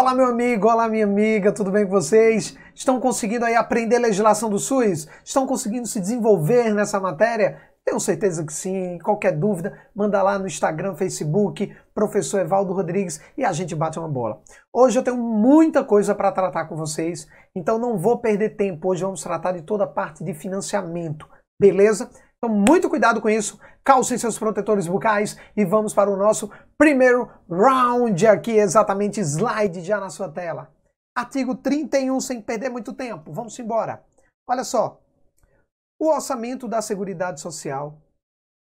Fala meu amigo, olá minha amiga, tudo bem com vocês? Estão conseguindo aí aprender legislação do SUS? Estão conseguindo se desenvolver nessa matéria? Tenho certeza que sim. Qualquer dúvida, manda lá no Instagram, Facebook, professor Evaldo Rodrigues e a gente bate uma bola. Hoje eu tenho muita coisa para tratar com vocês, então não vou perder tempo. Hoje vamos tratar de toda a parte de financiamento, beleza? Então, muito cuidado com isso, calcem seus protetores bucais e vamos para o nosso primeiro round aqui, exatamente slide já na sua tela. Artigo 31, sem perder muito tempo, vamos embora. Olha só, o orçamento da Seguridade Social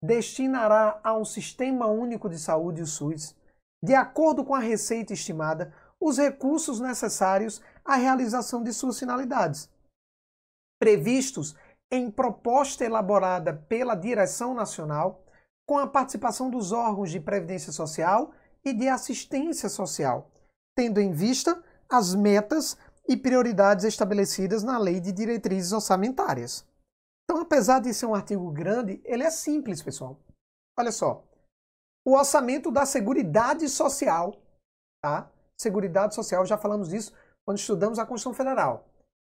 destinará a um Sistema Único de Saúde, o SUS, de acordo com a receita estimada, os recursos necessários à realização de suas finalidades, previstos em proposta elaborada pela Direção Nacional, com a participação dos órgãos de previdência social e de assistência social, tendo em vista as metas e prioridades estabelecidas na Lei de Diretrizes Orçamentárias. Então, apesar de ser um artigo grande, ele é simples, pessoal. Olha só. O orçamento da Seguridade Social, tá? Seguridade Social, já falamos disso quando estudamos a Constituição Federal.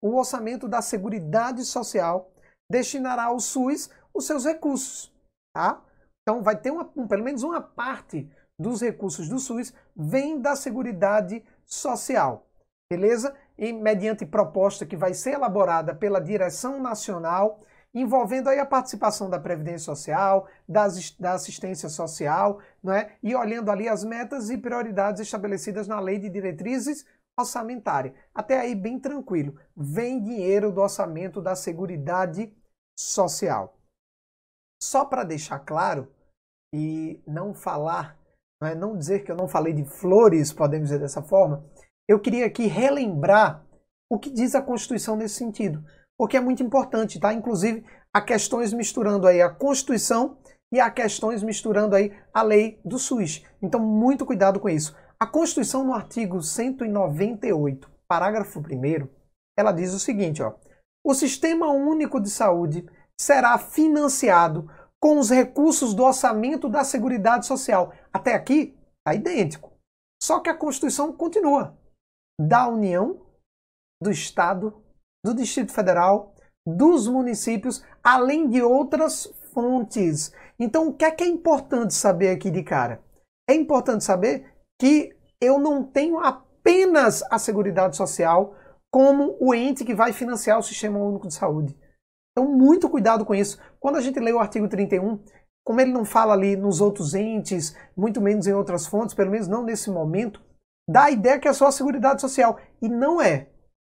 O orçamento da Seguridade Social destinará ao SUS os seus recursos, tá? Então vai ter uma, um, pelo menos uma parte dos recursos do SUS vem da Seguridade Social, beleza? E mediante proposta que vai ser elaborada pela Direção Nacional, envolvendo aí a participação da Previdência Social, das, da assistência social, não é? E olhando ali as metas e prioridades estabelecidas na Lei de Diretrizes orçamentária. Até aí bem tranquilo. Vem dinheiro do orçamento da Seguridade social. Só para deixar claro e não falar, não, é, não dizer que eu não falei de flores, podemos dizer dessa forma, eu queria aqui relembrar o que diz a Constituição nesse sentido, porque é muito importante, tá? Inclusive, há questões misturando aí a Constituição e há questões misturando aí a lei do SUS. Então, muito cuidado com isso. A Constituição, no artigo 198, parágrafo 1, ela diz o seguinte, ó. O Sistema Único de Saúde será financiado com os recursos do orçamento da Seguridade Social. Até aqui está idêntico. Só que a Constituição continua. Da União, do Estado, do Distrito Federal, dos municípios, além de outras fontes. Então, o que é que é importante saber aqui de cara? É importante saber que eu não tenho apenas a Seguridade Social como o ente que vai financiar o Sistema Único de Saúde. Então, muito cuidado com isso. Quando a gente lê o artigo 31, como ele não fala ali nos outros entes, muito menos em outras fontes, pelo menos não nesse momento, dá a ideia que é só a Seguridade Social. E não é.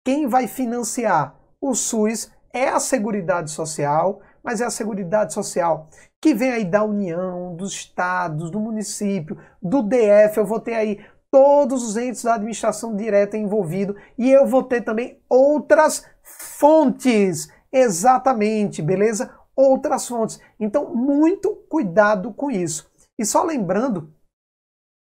Quem vai financiar o SUS é a Seguridade Social, mas é a Seguridade Social que vem aí da União, dos estados, do município, do DF. Eu vou ter aí todos os entes da administração direta envolvido e eu vou ter também outras fontes. Exatamente, beleza? Outras fontes. Então, muito cuidado com isso. E só lembrando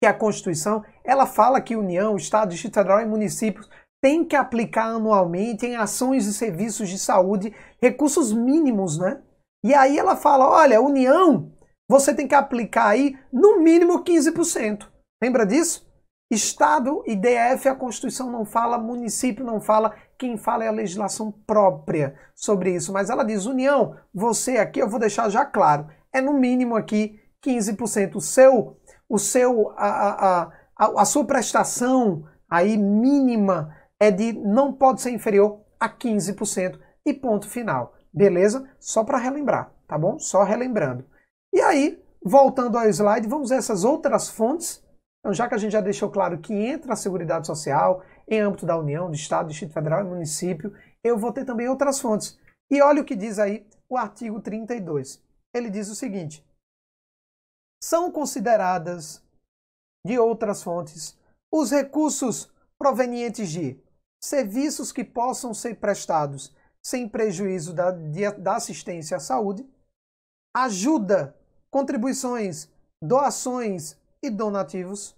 que a Constituição, ela fala que União, Estado, Distrito Federal e municípios têm que aplicar anualmente em ações e serviços de saúde recursos mínimos, né? E aí ela fala, olha, União, você tem que aplicar aí no mínimo 15%. Lembra disso? Estado e DF, a Constituição não fala, município não fala, quem fala é a legislação própria sobre isso. Mas ela diz: União, você aqui, eu vou deixar já claro, é no mínimo aqui 15%. O seu, o seu, a, a, a, a sua prestação aí mínima é de não pode ser inferior a 15% e ponto final. Beleza? Só para relembrar, tá bom? Só relembrando. E aí, voltando ao slide, vamos ver essas outras fontes então, já que a gente já deixou claro que entra a Seguridade Social em âmbito da União, do Estado, do Distrito Federal e município, eu vou ter também outras fontes. E olha o que diz aí o artigo 32. Ele diz o seguinte: são consideradas de outras fontes os recursos provenientes de serviços que possam ser prestados sem prejuízo da, de, da assistência à saúde, ajuda, contribuições, doações, e donativos.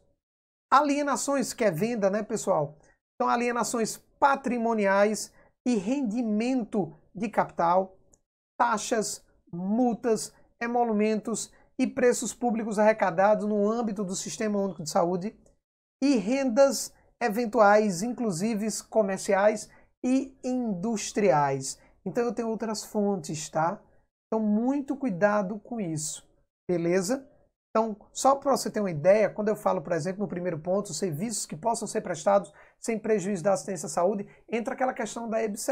Alienações, que é venda, né, pessoal? Então, alienações patrimoniais e rendimento de capital, taxas, multas, emolumentos e preços públicos arrecadados no âmbito do Sistema Único de Saúde e rendas eventuais, inclusive comerciais e industriais. Então eu tenho outras fontes, tá? Então muito cuidado com isso, beleza? Então, só para você ter uma ideia, quando eu falo, por exemplo, no primeiro ponto, serviços que possam ser prestados sem prejuízo da assistência à saúde, entra aquela questão da EBSE,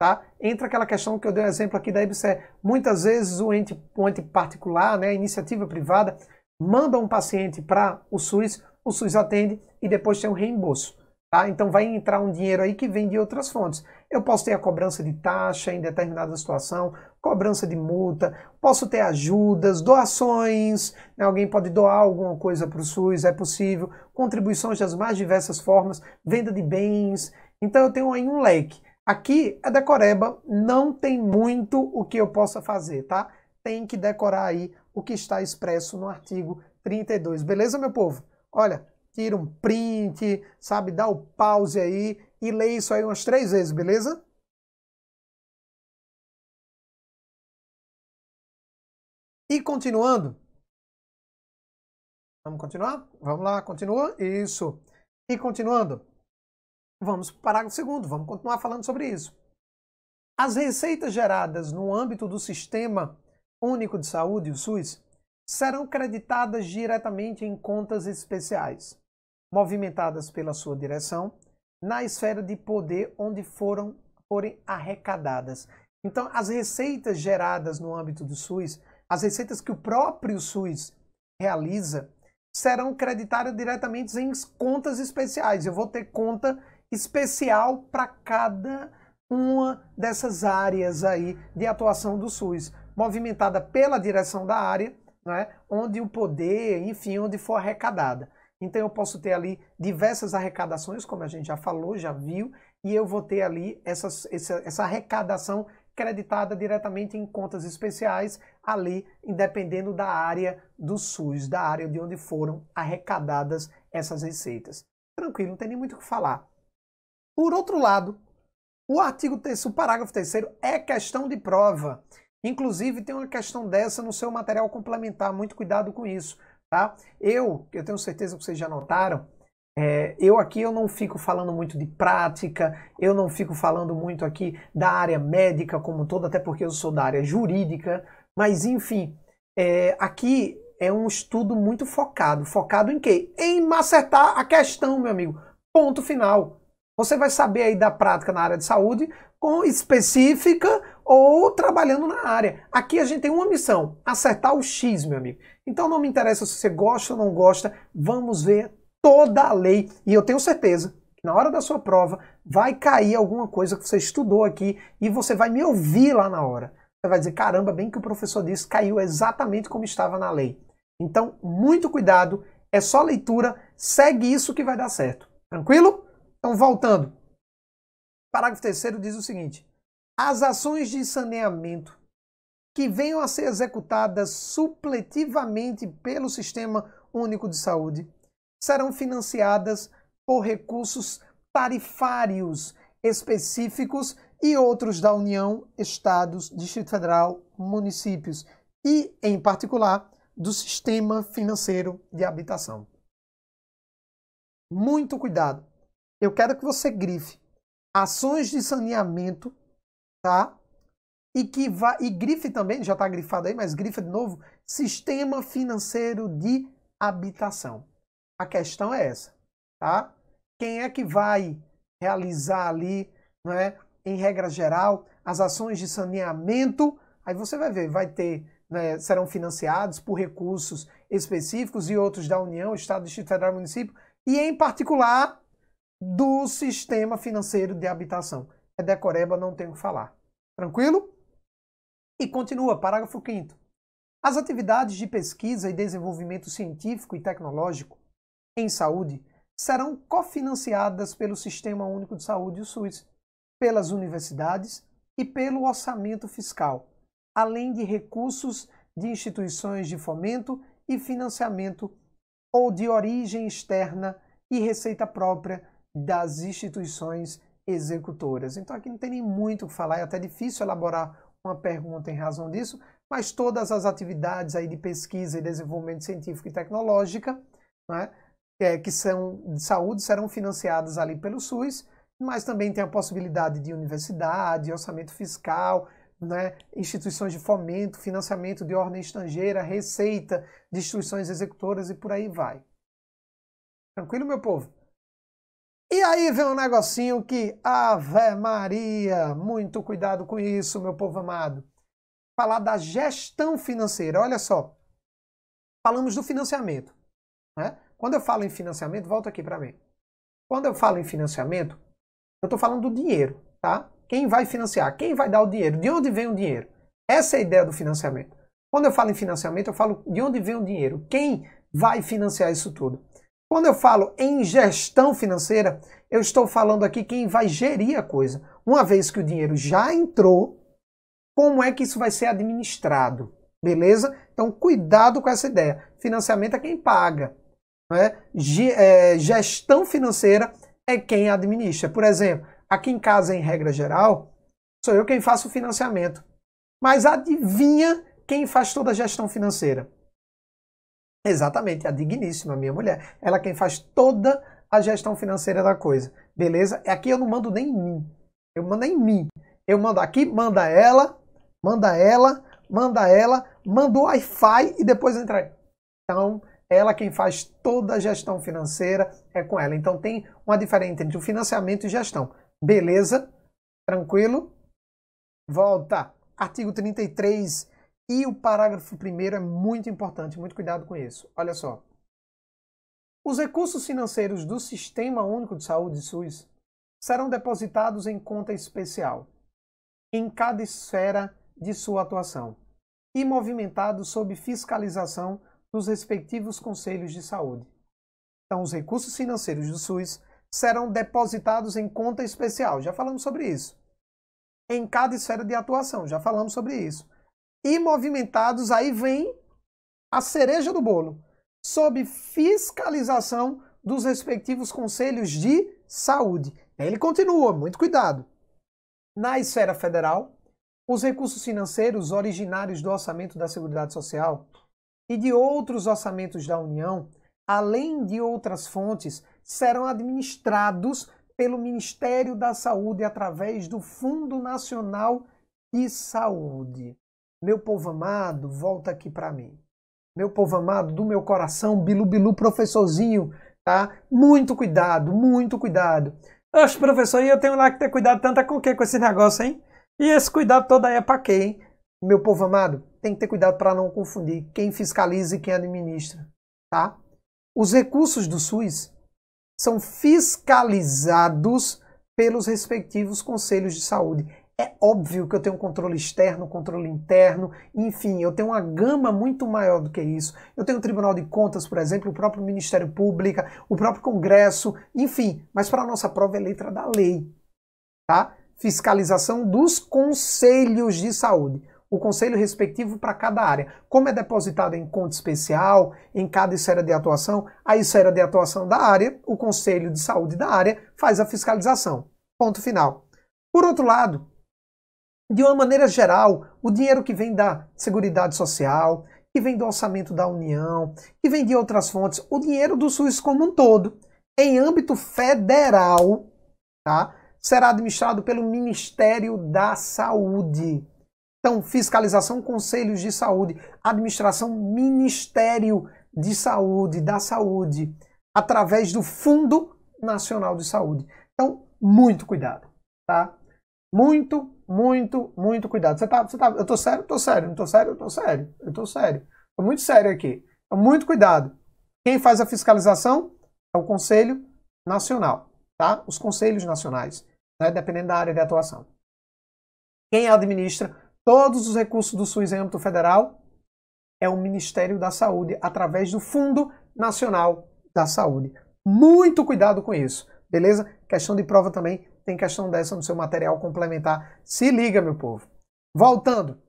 Tá? Entra aquela questão que eu dei o um exemplo aqui da EBSE. Muitas vezes o ente, o ente particular, né, a iniciativa privada, manda um paciente para o SUS, o SUS atende e depois tem um reembolso. Tá? Então vai entrar um dinheiro aí que vem de outras fontes. Eu posso ter a cobrança de taxa em determinada situação, cobrança de multa, posso ter ajudas, doações, né? alguém pode doar alguma coisa para o SUS, é possível, contribuições das mais diversas formas, venda de bens. Então eu tenho aí um leque. Aqui a decoreba não tem muito o que eu possa fazer, tá? Tem que decorar aí o que está expresso no artigo 32, beleza, meu povo? Olha, tira um print, sabe? Dá o pause aí e lê isso aí umas três vezes, beleza? E continuando. Vamos continuar? Vamos lá, continua. Isso. E continuando. Vamos para o parágrafo segundo, vamos continuar falando sobre isso. As receitas geradas no âmbito do Sistema Único de Saúde, o SUS, serão creditadas diretamente em contas especiais movimentadas pela sua direção, na esfera de poder onde foram forem arrecadadas. Então, as receitas geradas no âmbito do SUS, as receitas que o próprio SUS realiza, serão creditadas diretamente em contas especiais. Eu vou ter conta especial para cada uma dessas áreas aí de atuação do SUS, movimentada pela direção da área, né, onde o poder, enfim, onde for arrecadada. Então eu posso ter ali diversas arrecadações, como a gente já falou, já viu, e eu vou ter ali essas, essa, essa arrecadação creditada diretamente em contas especiais, ali, dependendo da área do SUS, da área de onde foram arrecadadas essas receitas. Tranquilo, não tem nem muito o que falar. Por outro lado, o artigo 3 o parágrafo terceiro é questão de prova. Inclusive, tem uma questão dessa no seu material complementar, muito cuidado com isso tá? Eu, eu tenho certeza que vocês já notaram, é, eu aqui eu não fico falando muito de prática, eu não fico falando muito aqui da área médica como um todo, até porque eu sou da área jurídica, mas enfim, é, aqui é um estudo muito focado. Focado em quê? Em macetar a questão, meu amigo. Ponto final. Você vai saber aí da prática na área de saúde com específica ou trabalhando na área. Aqui a gente tem uma missão, acertar o X, meu amigo. Então não me interessa se você gosta ou não gosta, vamos ver toda a lei e eu tenho certeza que na hora da sua prova vai cair alguma coisa que você estudou aqui e você vai me ouvir lá na hora. Você vai dizer: "Caramba, bem que o professor disse, caiu exatamente como estava na lei". Então, muito cuidado, é só leitura, segue isso que vai dar certo. Tranquilo? Então, voltando. Parágrafo 3 diz o seguinte: as ações de saneamento que venham a ser executadas supletivamente pelo Sistema Único de Saúde serão financiadas por recursos tarifários específicos e outros da União, Estados, Distrito Federal, municípios e, em particular, do sistema financeiro de habitação. Muito cuidado. Eu quero que você grife ações de saneamento, tá? E que vá e grife também, já está grifado aí, mas grife de novo, sistema financeiro de habitação. A questão é essa, tá? Quem é que vai realizar ali, não é? Em regra geral, as ações de saneamento, aí você vai ver, vai ter, né, serão financiados por recursos específicos e outros da União, Estado, Distrito Federal, município, e em particular do sistema financeiro de habitação. É decoreba, não tenho que falar. Tranquilo? E continua, parágrafo 5 As atividades de pesquisa e desenvolvimento científico e tecnológico em saúde serão cofinanciadas pelo Sistema Único de Saúde, o SUS, pelas universidades e pelo orçamento fiscal, além de recursos de instituições de fomento e financiamento ou de origem externa e receita própria das instituições executoras. Então aqui não tem nem muito o que falar, é até difícil elaborar uma pergunta em razão disso, mas todas as atividades aí de pesquisa e desenvolvimento científico e tecnológica, né, é, que são de saúde, serão financiadas ali pelo SUS, mas também tem a possibilidade de universidade, orçamento fiscal, né, instituições de fomento, financiamento de ordem estrangeira, receita de instituições executoras e por aí vai. Tranquilo, meu povo? E aí vem um negocinho que, Ave Maria, muito cuidado com isso, meu povo amado. Falar da gestão financeira, olha só. Falamos do financiamento. Né? Quando eu falo em financiamento, volta aqui para mim. Quando eu falo em financiamento, eu estou falando do dinheiro, tá? Quem vai financiar? Quem vai dar o dinheiro? De onde vem o dinheiro? Essa é a ideia do financiamento. Quando eu falo em financiamento, eu falo de onde vem o dinheiro. Quem vai financiar isso tudo? Quando eu falo em gestão financeira, eu estou falando aqui quem vai gerir a coisa. Uma vez que o dinheiro já entrou, como é que isso vai ser administrado? Beleza? Então, cuidado com essa ideia. Financiamento é quem paga. É? é, gestão financeira é quem administra. Por exemplo, aqui em casa, em regra geral, sou eu quem faço o financiamento. Mas adivinha quem faz toda a gestão financeira? Exatamente, é a digníssima minha mulher. Ela é quem faz toda a gestão financeira da coisa. Beleza? É aqui eu não mando nem em mim. Eu mando em mim. Eu mando aqui, manda ela, manda ela, manda ela, manda o Wi-Fi e depois entra. Então, ela é quem faz toda a gestão financeira é com ela. Então tem uma diferença entre o financiamento e gestão. Beleza? Tranquilo? Volta. Artigo 33 e o parágrafo primeiro é muito importante, muito cuidado com isso. Olha só. Os recursos financeiros do Sistema Único de Saúde SUS serão depositados em conta especial, em cada esfera de sua atuação, e movimentados sob fiscalização dos respectivos conselhos de saúde. Então, os recursos financeiros do SUS serão depositados em conta especial, já falamos sobre isso. Em cada esfera de atuação, já falamos sobre isso e movimentados, aí vem a cereja do bolo, sob fiscalização dos respectivos conselhos de saúde. Ele continua, muito cuidado. Na esfera federal, os recursos financeiros originários do orçamento da Seguridade Social e de outros orçamentos da União, além de outras fontes, serão administrados pelo Ministério da Saúde através do Fundo Nacional de Saúde. Meu povo amado, volta aqui para mim. Meu povo amado, do meu coração, Bilu Bilu, professorzinho, tá? Muito cuidado, muito cuidado. Oxe, professor, e eu tenho lá que ter cuidado tanto com o que com esse negócio, hein? E esse cuidado todo aí é para quê, hein? Meu povo amado, tem que ter cuidado para não confundir quem fiscaliza e quem administra, tá? Os recursos do SUS são fiscalizados pelos respectivos conselhos de saúde. É óbvio que eu tenho um controle externo, controle interno, enfim, eu tenho uma gama muito maior do que isso. Eu tenho o Tribunal de Contas, por exemplo, o próprio Ministério Público, o próprio Congresso, enfim, mas para a nossa prova é letra da lei, tá? Fiscalização dos conselhos de saúde o conselho respectivo para cada área. Como é depositado em conta especial, em cada esfera de atuação, a esfera de atuação da área, o conselho de saúde da área faz a fiscalização. Ponto final. Por outro lado, de uma maneira geral, o dinheiro que vem da Seguridade Social, que vem do orçamento da União, que vem de outras fontes, o dinheiro do SUS como um todo, em âmbito federal, tá? será administrado pelo Ministério da Saúde. Então, fiscalização, conselhos de saúde, administração, Ministério de Saúde, da Saúde, através do Fundo Nacional de Saúde. Então, muito cuidado, tá? Muito muito, muito cuidado. Você tá, você tá, eu tô sério, eu tô sério, não tô sério, eu tô sério, eu tô sério. Tô muito sério aqui. Então, muito cuidado. Quem faz a fiscalização é o Conselho Nacional, tá? Os conselhos nacionais, né? dependendo da área de atuação. Quem administra todos os recursos do SUS em âmbito federal é o Ministério da Saúde, através do Fundo Nacional da Saúde. Muito cuidado com isso, beleza? Questão de prova também tem questão dessa no seu material complementar. Se liga, meu povo. Voltando.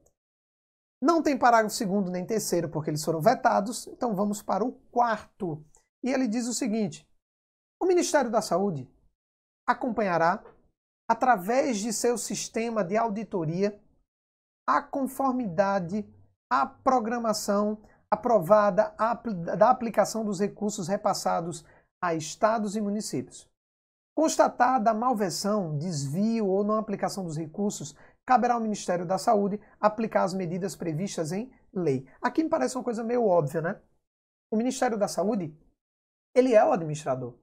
Não tem parágrafo segundo nem terceiro, porque eles foram vetados, então vamos para o quarto. E ele diz o seguinte: o Ministério da Saúde acompanhará, através de seu sistema de auditoria, a conformidade à programação aprovada da aplicação dos recursos repassados a estados e municípios. Constatada a malversão, desvio ou não aplicação dos recursos, caberá ao Ministério da Saúde aplicar as medidas previstas em lei. Aqui me parece uma coisa meio óbvia, né? O Ministério da Saúde, ele é o administrador.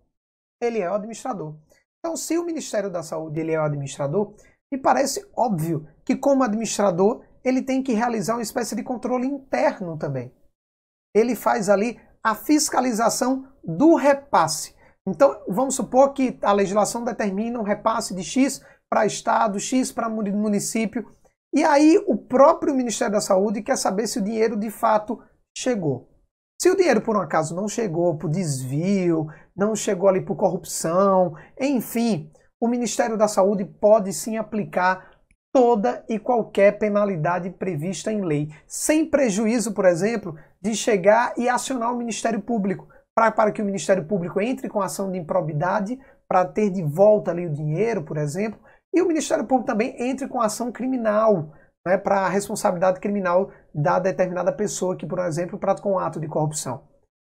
Ele é o administrador. Então, se o Ministério da Saúde ele é o administrador, me parece óbvio que como administrador, ele tem que realizar uma espécie de controle interno também. Ele faz ali a fiscalização do repasse. Então, vamos supor que a legislação determina um repasse de X para Estado, X para município, e aí o próprio Ministério da Saúde quer saber se o dinheiro de fato chegou. Se o dinheiro por um acaso não chegou por desvio, não chegou ali por corrupção, enfim, o Ministério da Saúde pode sim aplicar toda e qualquer penalidade prevista em lei, sem prejuízo, por exemplo, de chegar e acionar o Ministério Público pra, para que o Ministério Público entre com ação de improbidade para ter de volta ali o dinheiro, por exemplo, e o Ministério Público também entre com ação criminal né, para a responsabilidade criminal da determinada pessoa que, por exemplo, praticou um ato de corrupção.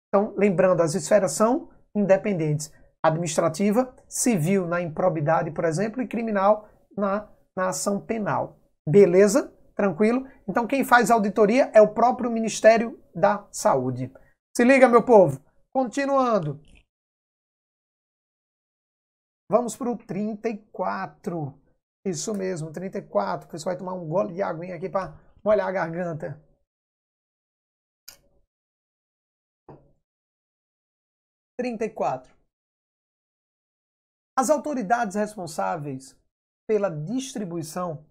Então, lembrando, as esferas são independentes. Administrativa, civil na improbidade, por exemplo, e criminal na, na ação penal. Beleza? Tranquilo? Então, quem faz auditoria é o próprio Ministério da Saúde. Se liga, meu povo! Continuando. Vamos para o 34. Isso mesmo, 34. O pessoal vai tomar um gole de aguinha aqui para molhar a garganta. Trinta e quatro. As autoridades responsáveis pela distribuição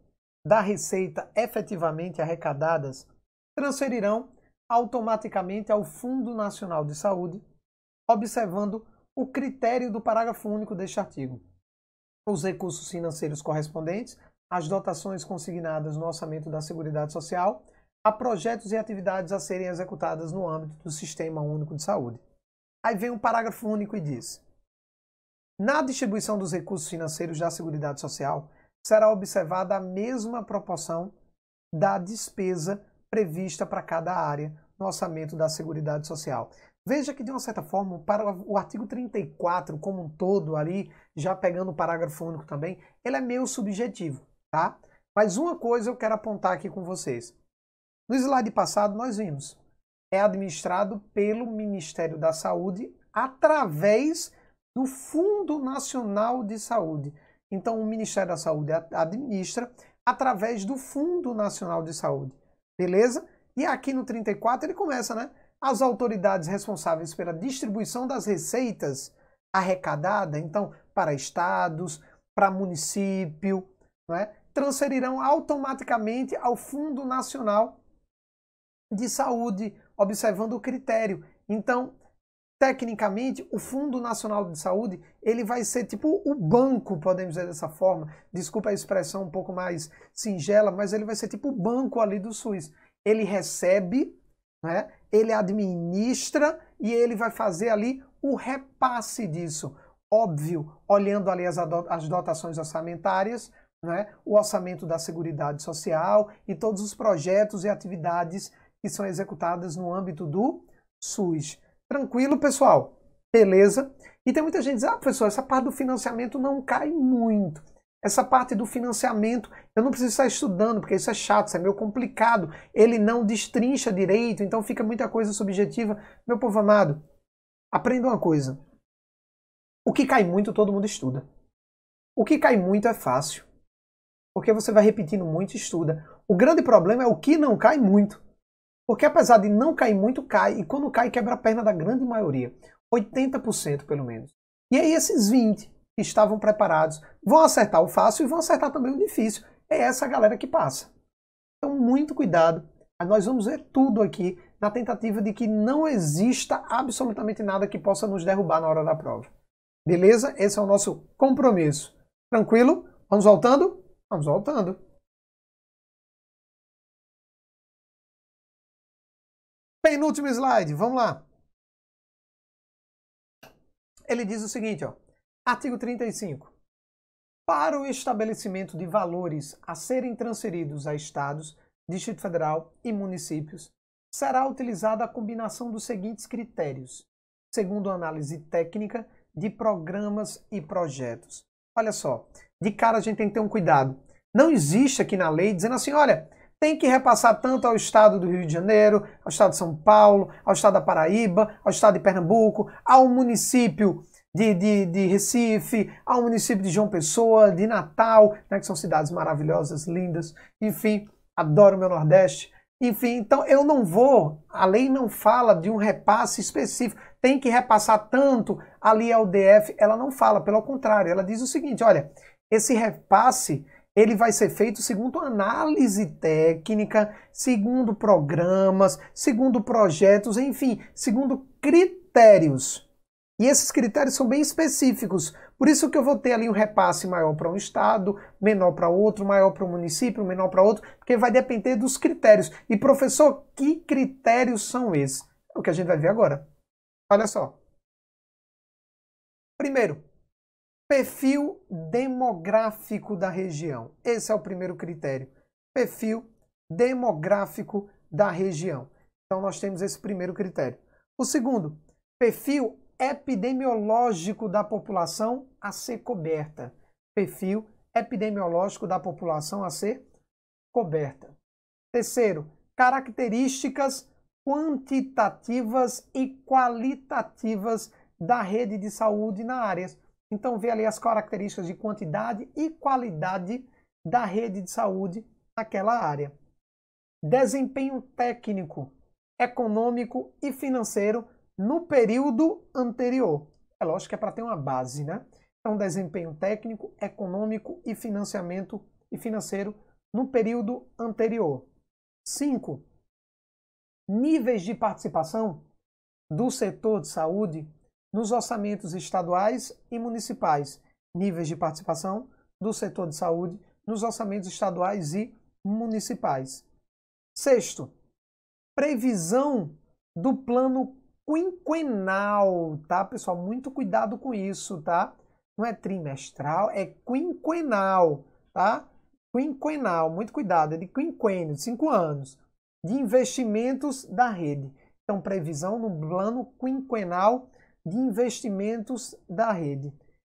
da receita efetivamente arrecadadas transferirão automaticamente ao Fundo Nacional de Saúde observando o critério do parágrafo único deste artigo. Os recursos financeiros correspondentes às dotações consignadas no orçamento da Seguridade Social, a projetos e atividades a serem executadas no âmbito do Sistema Único de Saúde. Aí vem um parágrafo único e diz: Na distribuição dos recursos financeiros da Seguridade Social, será observada a mesma proporção da despesa prevista para cada área no orçamento da Seguridade Social. Veja que, de uma certa forma, para o artigo 34 como um todo ali, já pegando o parágrafo único também, ele é meio subjetivo, tá? Mas uma coisa eu quero apontar aqui com vocês. No slide passado nós vimos, é administrado pelo Ministério da Saúde através do Fundo Nacional de Saúde. Então o Ministério da Saúde administra através do Fundo Nacional de Saúde, beleza? E aqui no 34 ele começa, né? as autoridades responsáveis pela distribuição das receitas arrecadada, então, para estados, para município, não é? transferirão automaticamente ao Fundo Nacional de Saúde, observando o critério. Então, tecnicamente, o Fundo Nacional de Saúde, ele vai ser tipo o banco, podemos dizer dessa forma. Desculpa a expressão um pouco mais singela, mas ele vai ser tipo o banco ali do SUS. Ele recebe né? Ele administra e ele vai fazer ali o repasse disso. Óbvio, olhando ali as, as dotações orçamentárias, né? o orçamento da Seguridade Social e todos os projetos e atividades que são executadas no âmbito do SUS. Tranquilo, pessoal? Beleza? E tem muita gente que diz, ah, professor, essa parte do financiamento não cai muito. Essa parte do financiamento, eu não preciso estar estudando, porque isso é chato, isso é meio complicado. Ele não destrincha direito, então fica muita coisa subjetiva. Meu povo amado, aprenda uma coisa. O que cai muito, todo mundo estuda. O que cai muito é fácil. Porque você vai repetindo muito e estuda. O grande problema é o que não cai muito. Porque apesar de não cair muito, cai. E quando cai, quebra a perna da grande maioria. 80% pelo menos. E aí esses 20 estavam preparados, vão acertar o fácil e vão acertar também o difícil. É essa galera que passa. Então, muito cuidado. Nós vamos ver tudo aqui na tentativa de que não exista absolutamente nada que possa nos derrubar na hora da prova. Beleza? Esse é o nosso compromisso. Tranquilo? Vamos voltando? Vamos voltando. Penúltimo slide, vamos lá. Ele diz o seguinte, ó. Artigo 35. Para o estabelecimento de valores a serem transferidos a estados, Distrito Federal e municípios, será utilizada a combinação dos seguintes critérios, segundo análise técnica de programas e projetos. Olha só, de cara a gente tem que ter um cuidado. Não existe aqui na lei dizendo assim, olha, tem que repassar tanto ao estado do Rio de Janeiro, ao estado de São Paulo, ao estado da Paraíba, ao estado de Pernambuco, ao município de, de, de Recife, ao município de João Pessoa, de Natal, né, que são cidades maravilhosas, lindas. Enfim, adoro o meu Nordeste. Enfim, então eu não vou, a lei não fala de um repasse específico, tem que repassar tanto ali ao DF, ela não fala, pelo contrário, ela diz o seguinte, olha, esse repasse ele vai ser feito segundo análise técnica, segundo programas, segundo projetos, enfim, segundo critérios e esses critérios são bem específicos, por isso que eu vou ter ali um repasse maior para um estado, menor para outro, maior para um município, menor para outro, porque vai depender dos critérios. E professor, que critérios são esses? É o que a gente vai ver agora. Olha só. Primeiro, perfil demográfico da região. Esse é o primeiro critério. Perfil demográfico da região. Então nós temos esse primeiro critério. O segundo, perfil epidemiológico da população a ser coberta. Perfil epidemiológico da população a ser coberta. Terceiro, características quantitativas e qualitativas da rede de saúde na área. Então, vê ali as características de quantidade e qualidade da rede de saúde naquela área. Desempenho técnico, econômico e financeiro no período anterior. É lógico que é para ter uma base, né? Então, desempenho técnico, econômico e financiamento e financeiro no período anterior. 5. Níveis de participação do setor de saúde nos orçamentos estaduais e municipais. Níveis de participação do setor de saúde nos orçamentos estaduais e municipais. Sexto, previsão do plano quinquenal, tá, pessoal? Muito cuidado com isso, tá? Não é trimestral, é quinquenal, tá? Quinquenal, muito cuidado, é de quinquênio, cinco anos, de investimentos da rede. Então, previsão no plano quinquenal de investimentos da rede.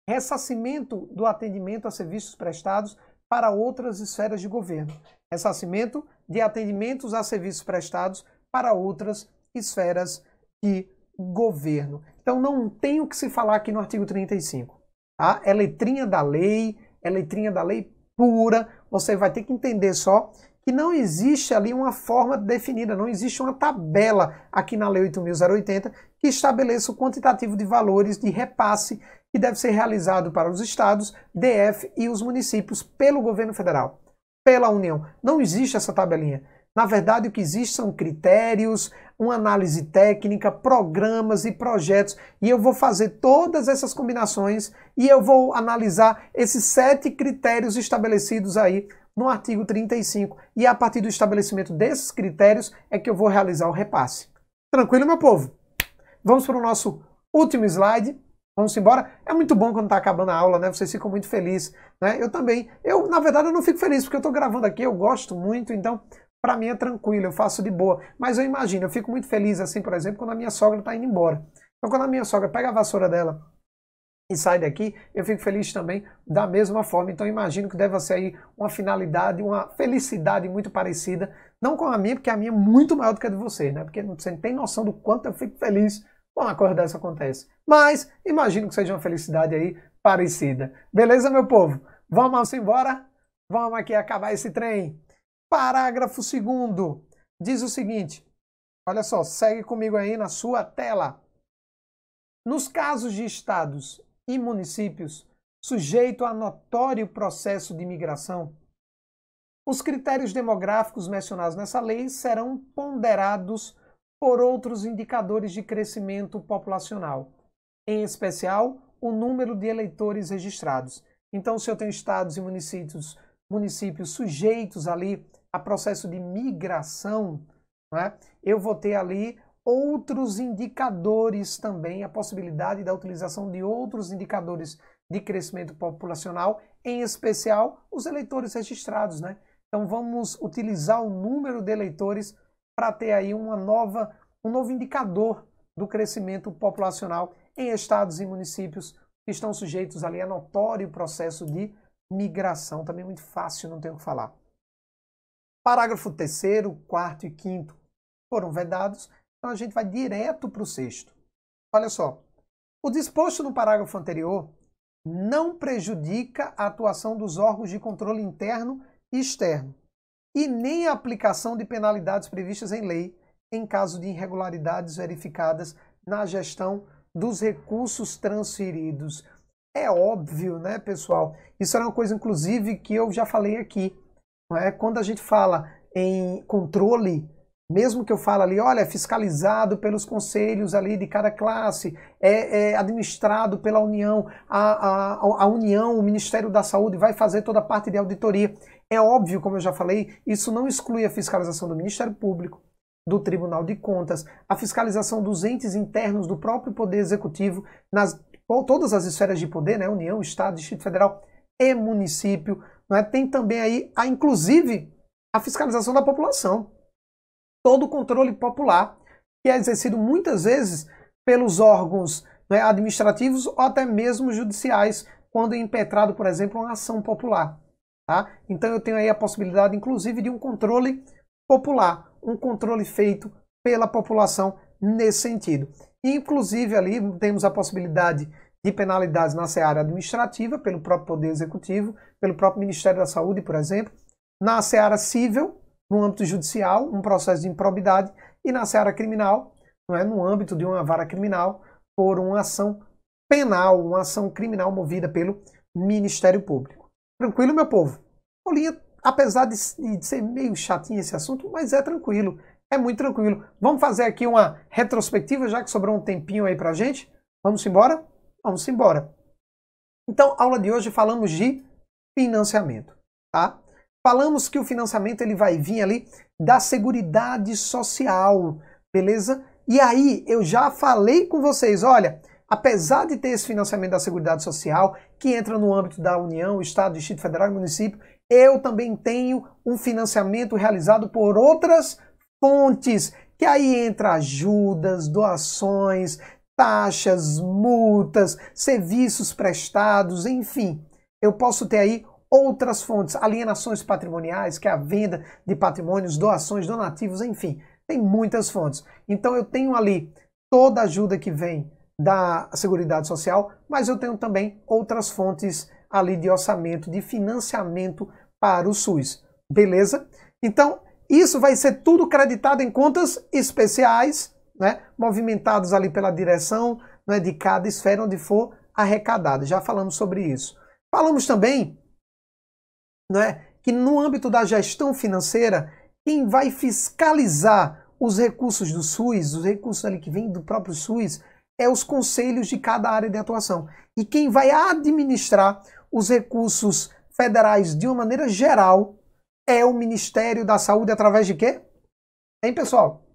Ressacimento do atendimento a serviços prestados para outras esferas de governo. Ressacimento de atendimentos a serviços prestados para outras esferas de de governo. Então não tem o que se falar aqui no artigo 35. Tá? É letrinha da lei, é letrinha da lei pura. Você vai ter que entender só que não existe ali uma forma definida, não existe uma tabela aqui na Lei 8.080 que estabeleça o quantitativo de valores de repasse que deve ser realizado para os estados, DF e os municípios pelo governo federal, pela União. Não existe essa tabelinha. Na verdade, o que existe são critérios, uma análise técnica, programas e projetos. E eu vou fazer todas essas combinações e eu vou analisar esses sete critérios estabelecidos aí no artigo 35. E a partir do estabelecimento desses critérios é que eu vou realizar o repasse. Tranquilo, meu povo? Vamos para o nosso último slide. Vamos embora. É muito bom quando está acabando a aula, né? Vocês ficam muito felizes, né? Eu também. Eu, na verdade, eu não fico feliz porque eu estou gravando aqui, eu gosto muito, então para mim é tranquilo, eu faço de boa. Mas eu imagino, eu fico muito feliz assim, por exemplo, quando a minha sogra está indo embora. Então, quando a minha sogra pega a vassoura dela e sai daqui, eu fico feliz também da mesma forma. Então, imagino que deve ser aí uma finalidade, uma felicidade muito parecida. Não com a minha, porque a minha é muito maior do que a de você, né? Porque você não tem noção do quanto eu fico feliz quando uma coisa dessa acontece. Mas, imagino que seja uma felicidade aí parecida. Beleza, meu povo? Vamos embora? Vamos aqui acabar esse trem. Parágrafo 2 diz o seguinte: olha só, segue comigo aí na sua tela. Nos casos de estados e municípios sujeito a notório processo de migração, os critérios demográficos mencionados nessa lei serão ponderados por outros indicadores de crescimento populacional, em especial o número de eleitores registrados. Então, se eu tenho estados e municípios, municípios sujeitos ali a processo de migração, né, eu vou ter ali outros indicadores também, a possibilidade da utilização de outros indicadores de crescimento populacional, em especial os eleitores registrados, né? Então vamos utilizar o número de eleitores para ter aí uma nova, um novo indicador do crescimento populacional em estados e municípios que estão sujeitos ali a notório processo de migração. Também é muito fácil, não tenho o que falar. Parágrafo 3, 4 e 5 foram vedados, então a gente vai direto para o sexto. Olha só. O disposto no parágrafo anterior não prejudica a atuação dos órgãos de controle interno e externo e nem a aplicação de penalidades previstas em lei em caso de irregularidades verificadas na gestão dos recursos transferidos. É óbvio, né, pessoal? Isso era uma coisa, inclusive, que eu já falei aqui. É quando a gente fala em controle, mesmo que eu fale ali, olha, é fiscalizado pelos conselhos ali de cada classe, é, é administrado pela União, a, a, a, União, o Ministério da Saúde vai fazer toda a parte de auditoria. É óbvio, como eu já falei, isso não exclui a fiscalização do Ministério Público, do Tribunal de Contas, a fiscalização dos entes internos do próprio Poder Executivo, nas todas as esferas de poder, né, União, Estado, Distrito Federal e município, né? Tem também aí, a, inclusive, a fiscalização da população. Todo o controle popular, que é exercido muitas vezes pelos órgãos né, administrativos ou até mesmo judiciais, quando é impetrado, por exemplo, uma ação popular. Tá? Então eu tenho aí a possibilidade, inclusive, de um controle popular, um controle feito pela população nesse sentido. Inclusive ali temos a possibilidade de penalidades na seara administrativa, pelo próprio Poder Executivo, pelo próprio Ministério da Saúde, por exemplo, na seara civil, no âmbito judicial, um processo de improbidade, e na seara criminal, não é, no âmbito de uma vara criminal, por uma ação penal, uma ação criminal movida pelo Ministério Público. Tranquilo, meu povo? Bolinha, apesar de, de ser meio chatinho esse assunto, mas é tranquilo, é muito tranquilo. Vamos fazer aqui uma retrospectiva, já que sobrou um tempinho aí pra gente? Vamos embora? Vamos embora. Então, aula de hoje falamos de financiamento, tá? Falamos que o financiamento ele vai vir ali da Seguridade Social, beleza? E aí, eu já falei com vocês, olha, apesar de ter esse financiamento da Seguridade Social, que entra no âmbito da União, Estado, Distrito Federal e município, eu também tenho um financiamento realizado por outras fontes, que aí entra ajudas, doações, taxas, multas, serviços prestados, enfim. Eu posso ter aí outras fontes, alienações patrimoniais, que é a venda de patrimônios, doações, donativos, enfim. Tem muitas fontes. Então eu tenho ali toda a ajuda que vem da Seguridade Social, mas eu tenho também outras fontes ali de orçamento, de financiamento para o SUS. Beleza? Então, isso vai ser tudo creditado em contas especiais né, movimentados ali pela direção né, de cada esfera onde for arrecadado. Já falamos sobre isso. Falamos também né, que no âmbito da gestão financeira, quem vai fiscalizar os recursos do SUS, os recursos ali que vêm do próprio SUS, é os conselhos de cada área de atuação. E quem vai administrar os recursos federais de uma maneira geral é o Ministério da Saúde através de quê? Hein, pessoal?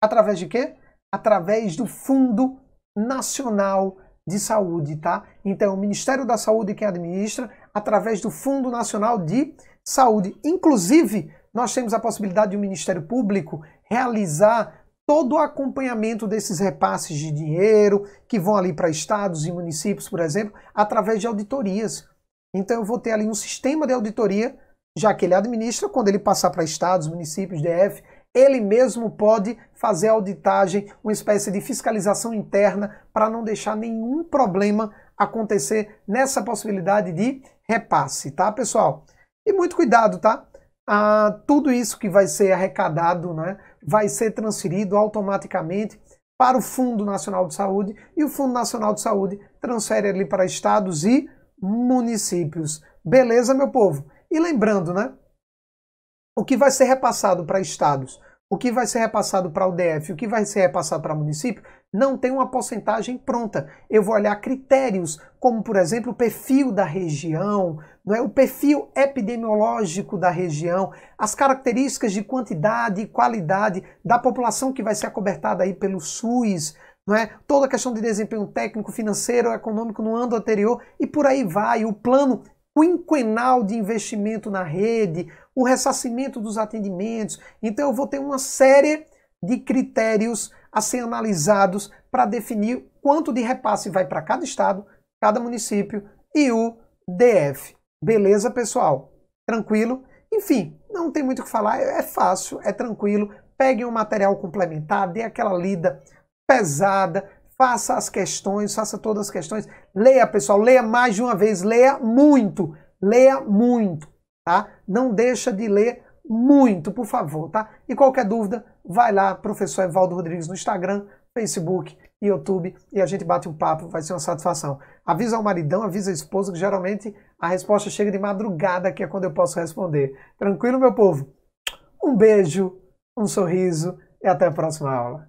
Através de quê? através do Fundo Nacional de Saúde, tá? Então, o Ministério da Saúde quem administra através do Fundo Nacional de Saúde. Inclusive, nós temos a possibilidade de o um Ministério Público realizar todo o acompanhamento desses repasses de dinheiro que vão ali para estados e municípios, por exemplo, através de auditorias. Então, eu vou ter ali um sistema de auditoria, já que ele administra, quando ele passar para estados, municípios, DF, ele mesmo pode fazer auditagem, uma espécie de fiscalização interna, para não deixar nenhum problema acontecer nessa possibilidade de repasse, tá, pessoal? E muito cuidado, tá? Ah, tudo isso que vai ser arrecadado, né, vai ser transferido automaticamente para o Fundo Nacional de Saúde e o Fundo Nacional de Saúde transfere ali para estados e municípios. Beleza, meu povo? E lembrando, né? o que vai ser repassado para estados, o que vai ser repassado para o DF, o que vai ser repassado para município, não tem uma porcentagem pronta. Eu vou olhar critérios, como por exemplo o perfil da região, não é? o perfil epidemiológico da região, as características de quantidade e qualidade da população que vai ser acobertada aí pelo SUS, não é? Toda a questão de desempenho técnico, financeiro, econômico no ano anterior e por aí vai, o plano quinquenal de investimento na rede, o ressarcimento dos atendimentos. Então eu vou ter uma série de critérios a ser analisados para definir quanto de repasse vai para cada estado, cada município e o DF. Beleza, pessoal? Tranquilo? Enfim, não tem muito o que falar, é fácil, é tranquilo. Peguem um material complementar, dê aquela lida pesada, faça as questões, faça todas as questões. Leia, pessoal, leia mais de uma vez, leia muito, leia muito, tá? Não deixa de ler muito, por favor, tá? E qualquer dúvida, vai lá, professor Evaldo Rodrigues no Instagram, Facebook, YouTube, e a gente bate um papo, vai ser uma satisfação. Avisa o maridão, avisa a esposa, que geralmente a resposta chega de madrugada, que é quando eu posso responder. Tranquilo, meu povo? Um beijo, um sorriso e até a próxima aula.